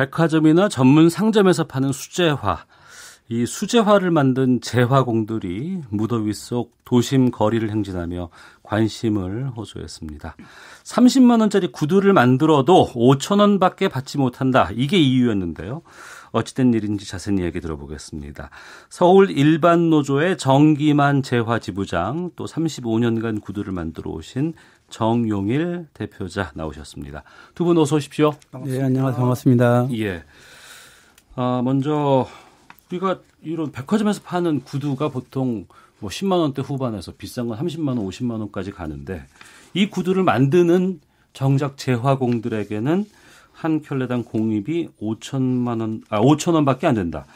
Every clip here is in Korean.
백화점이나 전문 상점에서 파는 수제화. 이 수제화를 만든 재화공들이 무더위 속 도심 거리를 행진하며 관심을 호소했습니다. 30만 원짜리 구두를 만들어도 5천 원밖에 받지 못한다. 이게 이유였는데요. 어찌된 일인지 자세히 이야기 들어보겠습니다. 서울 일반 노조의 정기만 재화 지부장 또 35년간 구두를 만들어 오신 정용일 대표자 나오셨습니다. 두 분 어서 오십시오. 반갑습니다. 네, 안녕하세요. 반갑습니다. 예. 아, 먼저 우리가 이런 백화점에서 파는 구두가 보통 뭐 10만 원대 후반에서 비싼 건 30만 원, 50만 원까지 가는데 이 구두를 만드는 정작 재화공들에게는 한 켤레당 공입이 5천만 원, 아 5천 원밖에 안 된다.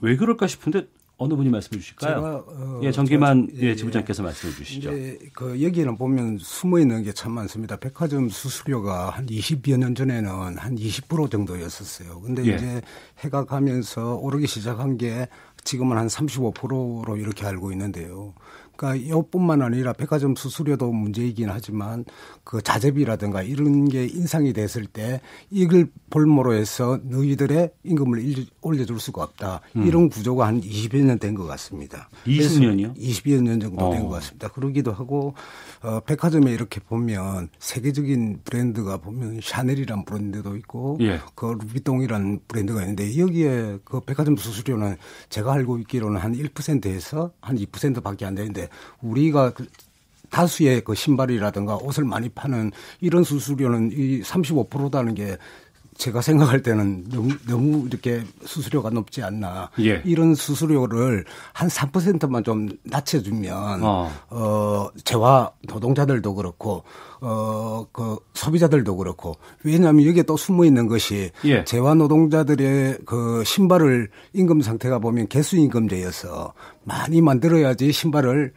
왜 그럴까 싶은데 어느 분이 말씀해 주실까요? 제가, 어, 예, 정기만 제가, 예, 예, 지부장께서 예. 말씀해 주시죠. 그 여기는 보면 숨어 있는 게 참 많습니다. 백화점 수수료가 한 20여 년 전에는 한 20% 정도였었어요. 근데 예. 이제 해가 가면서 오르기 시작한 게 지금은 한 35%로 이렇게 알고 있는데요. 그러니까 이뿐만 아니라 백화점 수수료도 문제이긴 하지만 그 자재비라든가 이런 게 인상이 됐을 때 이걸 볼모로 해서 너희들의 임금을 올려줄 수가 없다. 음. 이런 구조가 한 20여 년 된 것 같습니다. 20년이요? 20여 년 정도 된것 어. 같습니다. 그러기도 하고 어, 백화점에 이렇게 보면 세계적인 브랜드가 보면 샤넬이란 브랜드도 있고 예. 그루비똥이란 브랜드가 있는데 여기에 그 백화점 수수료는 제가 알고 있기로는 한 1%에서 한 2%밖에 안 되는데 우리가 그 다수의 그 신발이라든가 옷을 많이 파는 이런 수수료는 이 35%라는 게 제가 생각할 때는 너무, 너무 이렇게 수수료가 높지 않나. 예. 이런 수수료를 한 3%만 좀 낮춰주면, 어. 어, 재화 노동자들도 그렇고, 어, 그 소비자들도 그렇고, 왜냐하면 여기에 또 숨어 있는 것이 예. 재화 노동자들의 그 신발을 임금 상태가 보면 개수 임금제여서 많이 만들어야지 신발을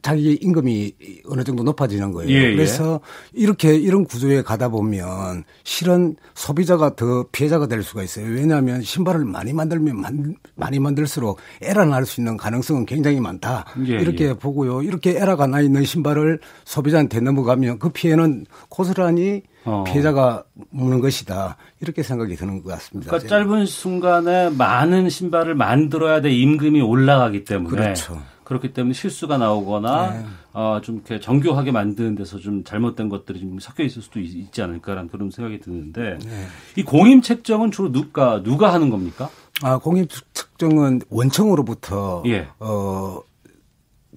자기 임금이 어느 정도 높아지는 거예요. 예, 예, 그래서 이렇게 이런 구조에 가다 보면 실은 소비자가 더 피해자가 될 수가 있어요. 왜냐하면 신발을 많이 만들면 만, 많이 만들수록 에라 날수 있는 가능성은 굉장히 많다. 예, 이렇게 예. 보고요. 이렇게 에라가 나 있는 신발을 소비자한테 넘어가면 그 피해는 고스란히 어. 피해자가 무는 것이다. 이렇게 생각이 드는 것 같습니다. 그러니까 예. 짧은 순간에 많은 신발을 만들어야 돼 임금이 올라가기 때문에. 그렇죠. 그렇기 때문에 실수가 나오거나 네. 어, 좀 이렇게 정교하게 만드는 데서 좀 잘못된 것들이 좀 섞여 있을 수도 있, 지 않을까라는 그런 생각이 드는데 네. 이 공임 책정은 주로 누가 누가 하는 겁니까? 아 공임 책정은 원청으로부터 예. 어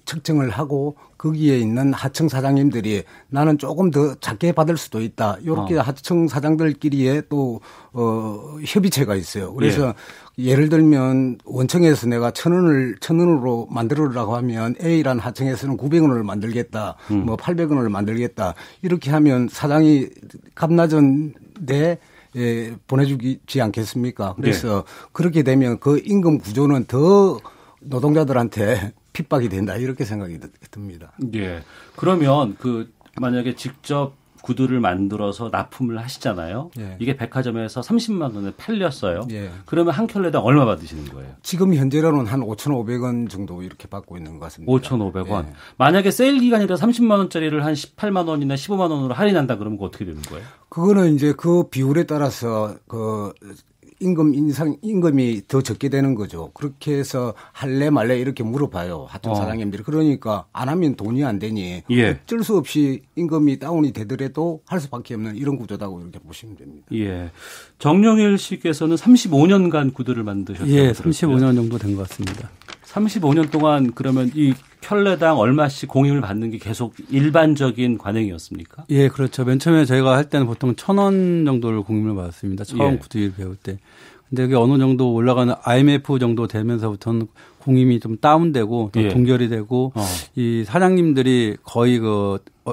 측정을 하고 거기에 있는 하청 사장님들이 나는 조금 더 작게 받을 수도 있다. 요렇게 어. 하청 사장들끼리의 또, 어, 협의체가 있어요. 그래서 예. 예를 들면 원청에서 내가 천 원을, 천 원으로 만들어라고 하면 A란 하청에서는 900원을 만들겠다. 음. 뭐 800원을 만들겠다. 이렇게 하면 사장이 값낮은 데 예, 보내주지 않겠습니까? 그래서 예. 그렇게 되면 그 임금 구조는 더 노동자들한테 핍박이 된다 이렇게 생각이 듭니다. 예. 그러면 그 만약에 직접 구두를 만들어서 납품을 하시잖아요. 예. 이게 백화점에서 30만 원에 팔렸어요. 예. 그러면 한 켤레당 얼마 받으시는 거예요? 지금 현재로는 한 5,500원 정도 이렇게 받고 있는 것 같습니다. 5,500원. 예. 만약에 세일 기간이라 30만 원짜리를 한 18만 원이나 15만 원으로 할인한다 그러면 어떻게 되는 거예요? 그거는 이제 그 비율에 따라서 그 임금 인상 임금이 더 적게 되는 거죠. 그렇게 해서 할래 말래 이렇게 물어봐요. 하튼 어. 사장님들이 그러니까 안 하면 돈이 안 되니 예. 어쩔 수 없이 임금이 다운이 되더라도 할 수밖에 없는 이런 구조다고 이렇게 보시면 됩니다. 예. 정영일 씨께서는 35년간 구두를 만드셨다고 예, 요 35년 정도 된 것 같습니다. 35년 동안 그러면 이 켤레당 얼마씩 공임을 받는 게 계속 일반적인 관행이었습니까? 예, 그렇죠. 맨 처음에 저희가 할 때는 보통 천 원 정도를 공임을 받았습니다. 처음 예. 구두일 배울 때. 근데 그게 어느 정도 올라가는 IMF 정도 되면서부터는 공임이 좀 다운되고 또 예. 동결이 되고 어. 이 사장님들이 거의 그, 어,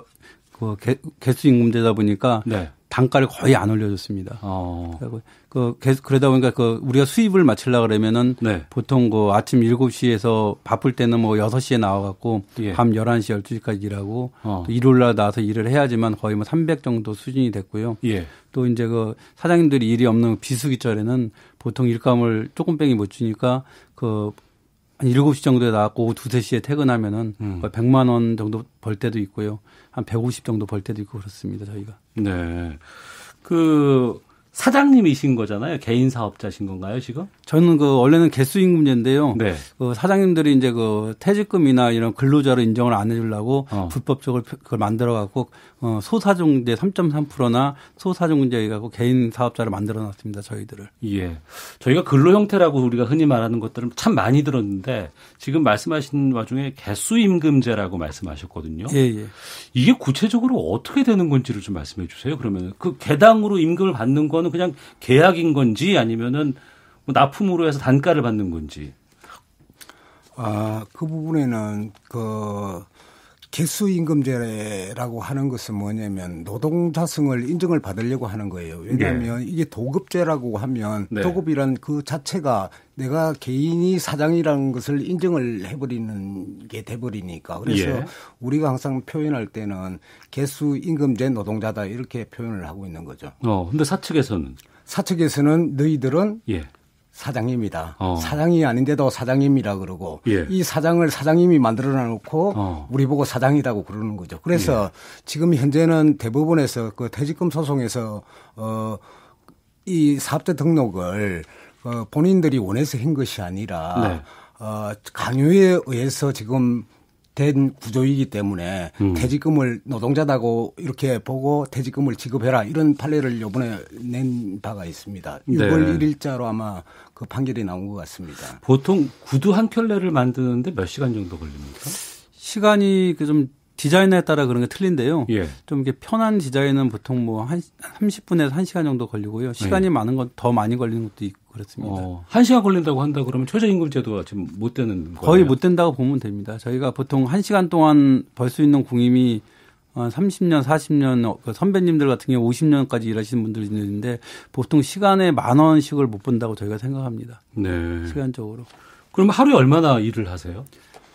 그 개, 개수 임금제다 보니까 네. 단가를 거의 안 올려줬습니다. 어. 그 계속 그러다 보니까 그 우리가 수입을 맞추려 고 그러면은 네. 보통 그 아침 7시에서 바쁠 때는 뭐 6시에 나와 갖고 예. 밤 11시 12시까지 일하고 어. 또 일요일 날 나와서 일을 해야지만 거의 뭐 300 정도 수준이 됐고요. 예. 또 이제 그 사장님들이 일이 없는 비수기철에는 보통 일감을 조금 뺑이 못 주니까 그한 7시 정도에 나왔고 오후 2, 3시에 퇴근하면은 음. 100만 원 정도 벌 때도 있고요. 한 150 정도 벌 때도 있고 그렇습니다. 저희가. 네. 그 사장님이신 거잖아요. 개인 사업자신 건가요, 지금? 저는 그 원래는 개수 임금제인데요. 네. 그 사장님들이 이제 그 퇴직금이나 이런 근로자로 인정을 안 해주려고 어. 불법적으로 그걸 만들어 갖고 어, 소사정제 3.3%나 소사정제 갖고 개인 사업자를 만들어 놨습니다. 저희들을. 예. 저희가 근로 형태라고 우리가 흔히 말하는 것들은 참 많이 들었는데 지금 말씀하신 와중에 개수 임금제라고 말씀하셨거든요. 예, 예. 이게 구체적으로 어떻게 되는 건지를 좀 말씀해 주세요. 그러면 그 개당으로 임금을 받는 거는 경우는 그냥 계약인 건지 아니면은 뭐 납품으로 해서 단가를 받는 건지. 아, 그 부분에는 그 개수임금제라고 하는 것은 뭐냐면 노동자성을 인정을 받으려고 하는 거예요. 왜냐하면 네. 이게 도급제라고 하면 네. 도급이란 그 자체가 내가 개인이 사장이라는 것을 인정을 해버리는 게 돼버리니까 그래서 예. 우리가 항상 표현할 때는 개수 임금제 노동자다 이렇게 표현을 하고 있는 거죠. 어, 근데 사측에서는 사측에서는 너희들은 예. 사장입니다. 어. 사장이 아닌데도 사장님이라 그러고 예. 이 사장을 사장님이 만들어 놔 놓고 어. 우리 보고 사장이라고 그러는 거죠. 그래서 예. 지금 현재는 대법원에서 그 퇴직금 소송에서 어이 사업자 등록을 어, 본인들이 원해서 한 것이 아니라 네. 어, 강요에 의해서 지금 된 구조이기 때문에 음. 퇴직금을 노동자다고 이렇게 보고 퇴직금을 지급해라 이런 판례를 요번에 낸 바가 있습니다. 6월 네. 1일자로 아마 그 판결이 나온 것 같습니다. 보통 구두 한 켤레를 만드는데 몇 시간 정도 걸립니까? 시간이 그좀 디자인에 따라 그런 게 틀린데요. 예. 좀 이렇게 편한 디자인은 보통 뭐 한 30분에서 1시간 정도 걸리고요. 시간이 예. 많은 건 더 많이 걸리는 것도 있고 그렇습니다. 어, 1시간 걸린다고 한다 그러면 최저임금 제도가 지금 못 되는 거예요? 거의 못 된다고 보면 됩니다. 저희가 보통 1시간 동안 벌 수 있는 공임이 30년, 어, 40년, 어, 그 선배님들 같은 경우 50년까지 일하시는 분들이 있는데 보통 시간에 만 원씩을 못 본다고 저희가 생각합니다. 네. 시간적으로. 그럼 하루에 얼마나 일을 하세요?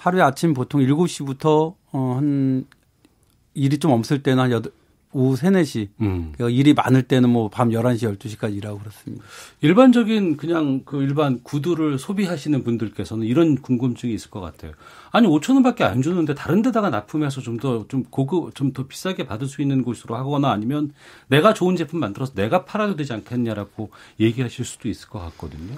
하루에 아침 보통 7시부터 어, 한 일이 좀 없을 때는 한여 오후 3, 4시. 음. 일이 많을 때는 뭐밤 11시, 12시까지 일하고 그렇습니다. 일반적인 그냥 그 일반 구두를 소비하시는 분들께서는 이런 궁금증이 있을 것 같아요. 아니, 5천 원밖에 안 주는데 다른 데다가 납품해서 좀 더좀 좀 고급, 좀 더 비싸게 받을 수 있는 곳으로 하거나 아니면 내가 좋은 제품 만들어서 내가 팔아도 되지 않겠냐라고 얘기하실 수도 있을 것 같거든요.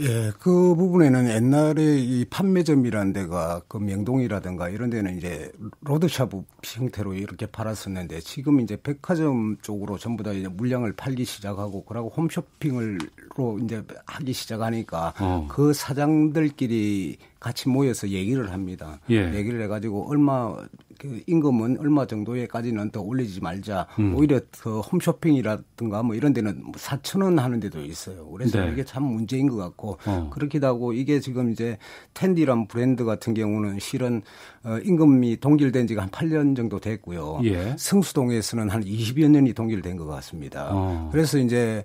예, 그 부분에는 옛날에 이 판매점이라는 데가 그 명동이라든가 이런 데는 이제 로드샵 형태로 이렇게 팔았었는데 지금 이제 백화점 쪽으로 전부 다 이제 물량을 팔기 시작하고 그러고 홈쇼핑으로 이제 하기 시작하니까 어. 그 사장들끼리 같이 모여서 얘기를 합니다. 예. 얘기를 해가지고 얼마 그 임금은 얼마 정도에까지는 더 올리지 말자. 음. 오히려 그 홈쇼핑이라든가 뭐 이런 데는 4천 뭐 원 하는 데도 있어요. 그래서 네. 이게 참 문제인 것 같고 어. 그렇기도 하고 이게 지금 이제 텐디란 브랜드 같은 경우는 실은 어, 임금이 동결된 지가 한 8년 정도 됐고요. 예. 성수동에서는 한 20여 년이 동결된 것 같습니다. 어. 그래서 이제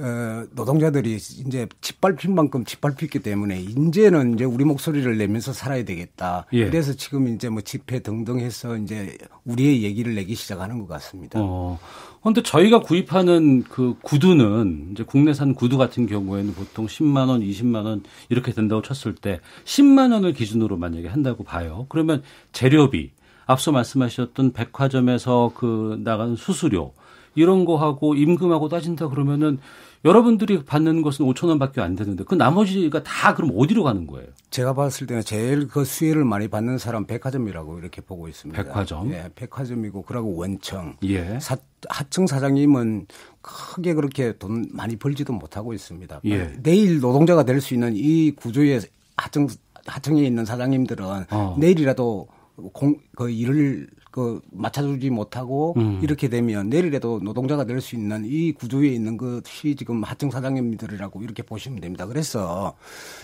어, 노동자들이 이제 짓밟힌 만큼 짓밟혔기 때문에 이제는 이제 우리 목소리를 내면서 살아야 되겠다. 예. 그래서 지금 이제 뭐 집회 등등 해서 이제 우리의 얘기를 내기 시작하는 것 같습니다. 어. 근데 저희가 구입하는 그 구두는 이제 국내산 구두 같은 경우에는 보통 10만 원, 20만 원 이렇게 된다고 쳤을 때 10만 원을 기준으로 만약에 한다고 봐요. 그러면 재료비 앞서 말씀하셨던 백화점에서 그 나가는 수수료 이런 거하고 임금하고 따진다 그러면은 여러분들이 받는 것은 5천 원밖에 안 되는데 그 나머지가 다 그럼 어디로 가는 거예요? 제가 봤을 때는 제일 그 수혜를 많이 받는 사람 백화점이라고 이렇게 보고 있습니다. 백화점? 예, 백화점이고 그러고 원청. 예. 사, 하청 사장님은 크게 그렇게 돈 많이 벌지도 못하고 있습니다. 예. 내일 노동자가 될 수 있는 이 구조에 하청 하청에 있는 사장님들은 어. 내일이라도 공, 그 일을 그 맞춰주지 못하고 음. 이렇게 되면 내일이라도 노동자가 될 수 있는 이 구조에 있는 것이 지금 하청 사장님들이라고 이렇게 보시면 됩니다. 그래서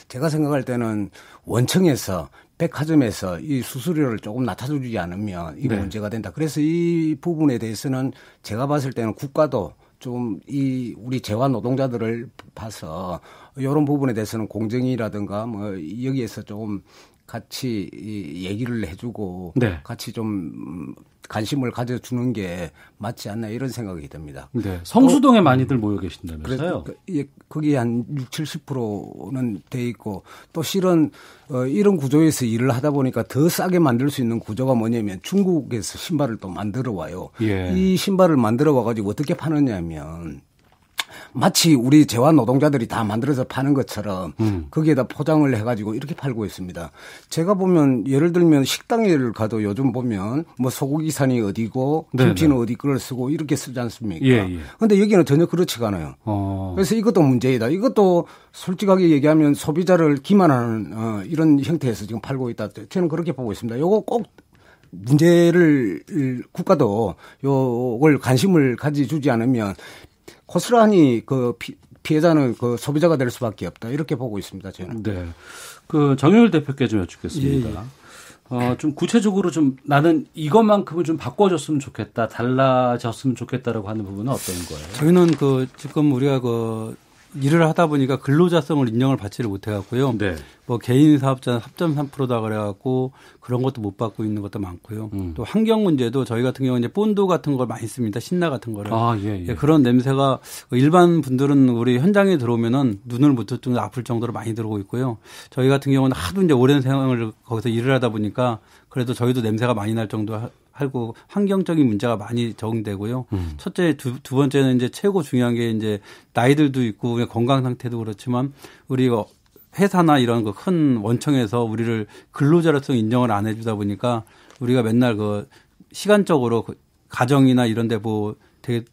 제가 생각할 때는 원청에서 백화점에서 이 수수료를 조금 낮춰주지 않으면 이 네. 문제가 된다. 그래서 이 부분에 대해서는 제가 봤을 때는 국가도 좀 이 우리 재화 노동자들을 봐서 이런 부분에 대해서는 공정이라든가 뭐 여기에서 조금 같이 얘기를 해주고 네. 같이 좀 관심을 가져주는 게 맞지 않나 이런 생각이 듭니다. 네. 성수동에 또, 어, 많이들 음. 모여 계신다면서요? 그래, 그, 예, 거기 한 6, 70%는 돼 있고 또 실은 어, 이런 구조에서 일을 하다 보니까 더 싸게 만들 수 있는 구조가 뭐냐면 중국에서 신발을 또 만들어 와요. 예. 이 신발을 만들어 와가지고 어떻게 파느냐면 마치 우리 재환 노동자들이 다 만들어서 파는 것처럼 음. 거기에다 포장을 해가지고 이렇게 팔고 있습니다. 제가 보면 예를 들면 식당을 가도 요즘 보면 뭐 소고기 산이 어디고 네, 김치는 네. 어디 걸 쓰고 이렇게 쓰지 않습니까? 예, 예. 데 여기는 전혀 그렇지가 않아요. 어. 그래서 이것도 문제이다. 이것도 솔직하게 얘기하면 소비자를 기만하는 어, 이런 형태에서 지금 팔고 있다. 저는 그렇게 보고 있습니다. 요거 꼭 문제를 국가도 요걸 관심을 가지주지 않으면 고스란히 그 피, 피해자는 그 소비자가 될 수밖에 없다 이렇게 보고 있습니다 저는. 네. 그 정영일 대표께 좀 여쭙겠습니다. 예, 예, 어, 좀 구체적으로 좀 나는 이것만큼은 좀 바꿔줬으면 좋겠다, 달라졌으면 좋겠다라고 하는 부분은 어떤 거예요? 저희는 그 지금 우리가 그 일을 하다 보니까 근로자성을 인정을 받지를 못해갖고요. 네. 뭐 개인 사업자는 3.3%다 그래갖고 그런 것도 못 받고 있는 것도 많고요. 음. 또 환경 문제도 저희 같은 경우는 이제 본드 같은 걸 많이 씁니다. 신나 같은 거를. 아, 예, 예, 예. 그런 냄새가 일반 분들은 우리 현장에 들어오면은 눈을 못 뜨고 아플 정도로 많이 들어오고 있고요. 저희 같은 경우는 하도 이제 오랜 생활을 거기서 일을 하다 보니까 그래도 저희도 냄새가 많이 날 정도 하고 환경적인 문제가 많이 적응되고요. 음. 첫째, 두, 두 번째는 이제 최고 중요한 게 이제 나이들도 있고 건강 상태도 그렇지만 우리 어, 회사나 이런 그큰 원청에서 우리를 근로자로서 인정을 안 해주다 보니까 우리가 맨날 그 시간적으로 그 가정이나 이런 데 뭐 되게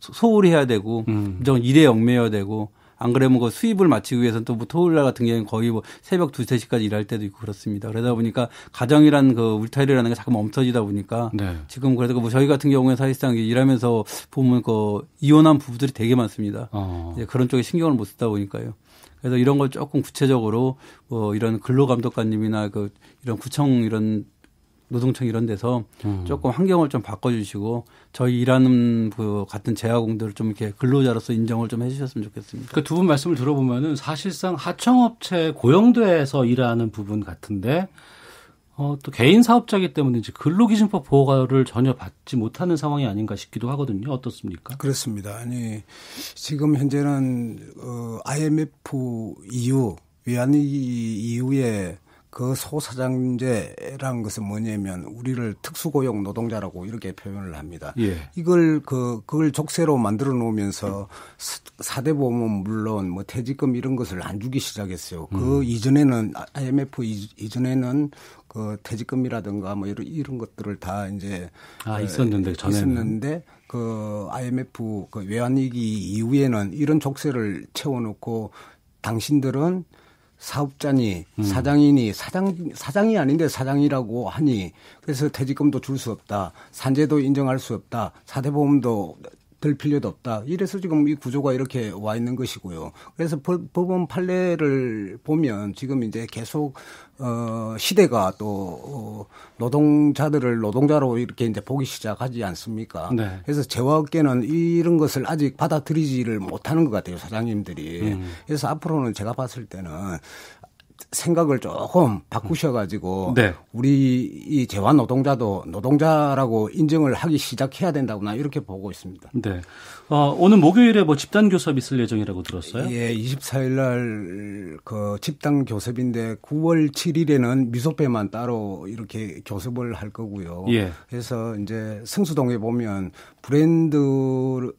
소홀히 해야 되고 음. 일에 얽매여야 되고 안 그러면 그 수입을 마치기 위해서는 또뭐 토요일 날 같은 경우는 거의 뭐 새벽 두 세 시까지 일할 때도 있고 그렇습니다. 그러다 보니까 가정이란 그 울타리라는 게 자꾸 멈춰지다 보니까 네. 지금 그래도 뭐 저희 같은 경우에 사실상 일하면서 보면 그 이혼한 부부들이 되게 많습니다. 어. 예, 그런 쪽에 신경을 못 쓰다 보니까요. 그래서 이런 걸 조금 구체적으로 뭐 이런 근로감독관님이나 그 이런 구청 이런 노동청 이런 데서 음. 조금 환경을 좀 바꿔주시고 저희 일하는 그 같은 재화공들을좀 이렇게 근로자로서 인정을 좀 해주셨으면 좋겠습니다. 그 두 분 말씀을 들어보면은 사실상 하청업체 고용돼서 일하는 부분 같은데 어, 또 개인 사업자기 때문에 이제 근로기준법 보호를 가 전혀 받지 못하는 상황이 아닌가 싶기도 하거든요. 어떻습니까? 그렇습니다. 아니 지금 현재는 어, IMF 이후 외환위기 이후에 그 소사장제라는 것은 뭐냐면 우리를 특수고용 노동자라고 이렇게 표현을 합니다. 예. 이걸 그 그걸 족쇄로 만들어 놓으면서 사대보험은 물론 뭐 퇴직금 이런 것을 안 주기 시작했어요. 그 음. 이전에는 IMF 이전에는 그 퇴직금이라든가 뭐 이런 이런 것들을 다 이제 아 있었는데 전에 있었는데 그 IMF 그 외환위기 이후에는 이런 족쇄를 채워놓고 당신들은 사업자니 음. 사장이니 사장 사장이 아닌데 사장이라고 하니 그래서 퇴직금도 줄 수 없다 산재도 인정할 수 없다 사대보험도 될 필요도 없다. 이래서 지금 이 구조가 이렇게 와 있는 것이고요. 그래서 법원 법 판례를 보면 지금 이제 계속 어 시대가 또 어, 노동자들을 노동자로 이렇게 이제 보기 시작하지 않습니까? 네. 그래서 재화업계는 이런 것을 아직 받아들이지를 못하는 것 같아요 사장님들이. 음. 그래서 앞으로는 제가 봤을 때는 생각을 조금 바꾸셔가지고 네. 우리 이재환 노동자도 노동자라고 인정을 하기 시작해야 된다구나 이렇게 보고 있습니다. 네. 어, 오늘 목요일에 뭐 집단 교섭 있을 예정이라고 들었어요? 예, 24일 날그 집단 교섭인데 9월 7일에는 미소배만 따로 이렇게 교섭을 할 거고요. 예. 그래서 이제 성수동에 보면 브랜드를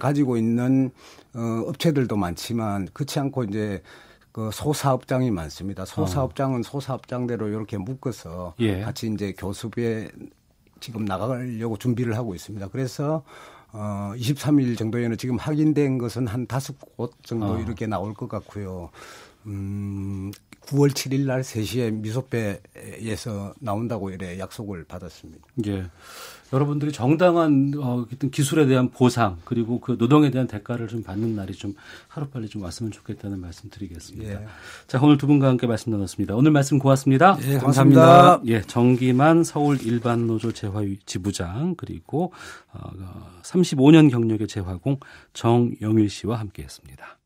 가지고 있는 어, 업체들도 많지만 그렇지 않고 이제 그 소사업장이 많습니다. 소사업장은 어. 소사업장대로 이렇게 묶어서 예. 같이 이제 교습에 지금 나가려고 준비를 하고 있습니다. 그래서 어 23일 정도에는 지금 확인된 것은 한 다섯 곳 정도 어. 이렇게 나올 것 같고요. 음, 9월 7일 날 3시에 미소배에서 나온다고 이래 약속을 받았습니다. 예. 여러분들이 정당한 어, 기술에 대한 보상 그리고 그 노동에 대한 대가를 좀 받는 날이 좀 하루빨리 좀 왔으면 좋겠다는 말씀 드리겠습니다. 예. 자, 오늘 두 분과 함께 말씀 나눴습니다. 오늘 말씀 고맙습니다. 예, 감사합니다. 감사합니다. 예, 정기만 서울 일반 노조 재화 위 지부장 그리고 어, 35년 어, 경력의 재화공 정영일 씨와 함께 했습니다.